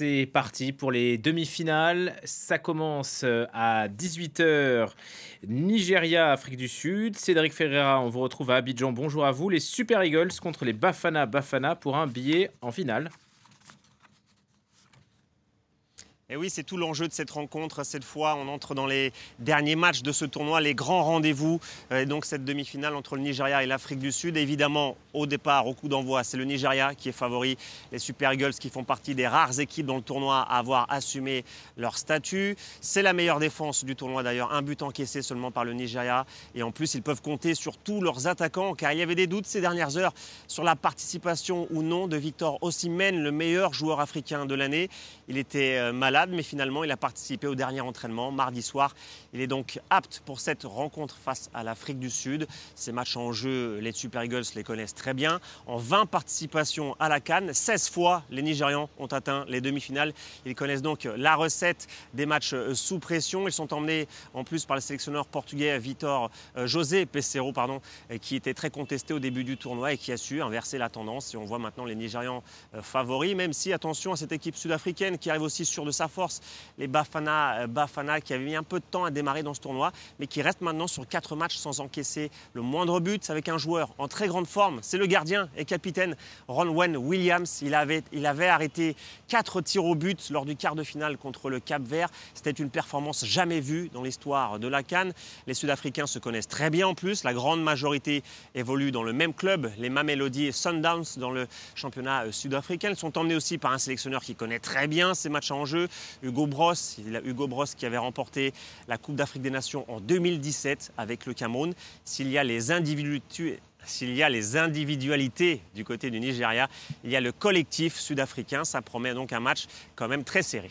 C'est parti pour les demi-finales. Ça commence euh, à 18h. Nigeria, Afrique du Sud. Cédric Ferreira, on vous retrouve à Abidjan. Bonjour à vous. Les Super Eagles contre les Bafana Bafana pour un billet en finale. Et oui, c'est tout l'enjeu de cette rencontre. Cette fois, on entre dans les derniers matchs de ce tournoi, les grands rendez-vous. Euh, et donc cette demi-finale entre le Nigeria et l'Afrique du Sud. évidemment, au départ, au coup d'envoi, c'est le Nigeria qui est favori. Les Super Eagles qui font partie des rares équipes dans le tournoi à avoir assumé leur statut. C'est la meilleure défense du tournoi d'ailleurs, un but encaissé seulement par le Nigeria. Et en plus, ils peuvent compter sur tous leurs attaquants, car il y avait des doutes ces dernières heures sur la participation ou non de Victor Osimhen, le meilleur joueur africain de l'année. Il était euh, malade mais finalement il a participé au dernier entraînement mardi soir. Il est donc apte pour cette rencontre face à l'Afrique du Sud. Ces matchs en jeu, les Super Eagles les connaissent très bien. En 20 participations à la Cannes, 16 fois les Nigérians ont atteint les demi-finales. Ils connaissent donc la recette des matchs euh, sous pression. Ils sont emmenés en plus par le sélectionneur portugais Vitor euh, José Pesero, pardon, euh, qui était très contesté au début du tournoi et qui a su inverser la tendance. Et on voit maintenant les Nigérians favoris, même si attention à cette équipe sud-africaine qui arrive aussi sur de sa force, les Bafana, euh, Bafana qui avaient mis un peu de temps à démarrer dans ce tournoi, mais qui reste maintenant sur quatre matchs sans encaisser le moindre but. avec un joueur en très grande forme, c'est le gardien et capitaine Ronwen Williams. Il avait, il avait arrêté 4 tirs au but lors du quart de finale contre le Cap Vert. C'était une performance jamais vue dans l'histoire de la Cannes. Les Sud-Africains se connaissent très bien en plus. La grande majorité évolue dans le même club, les Mamelody et Sundowns dans le championnat euh, sud-africain. Ils sont emmenés aussi par un sélectionneur qui connaît très bien ces matchs en jeu, Hugo Bros, Hugo qui avait remporté la Coupe d'Afrique des Nations en 2017 avec le Cameroun. S'il y a les s'il y a les individualités du côté du Nigeria, il y a le collectif sud-africain. Ça promet donc un match quand même très serré.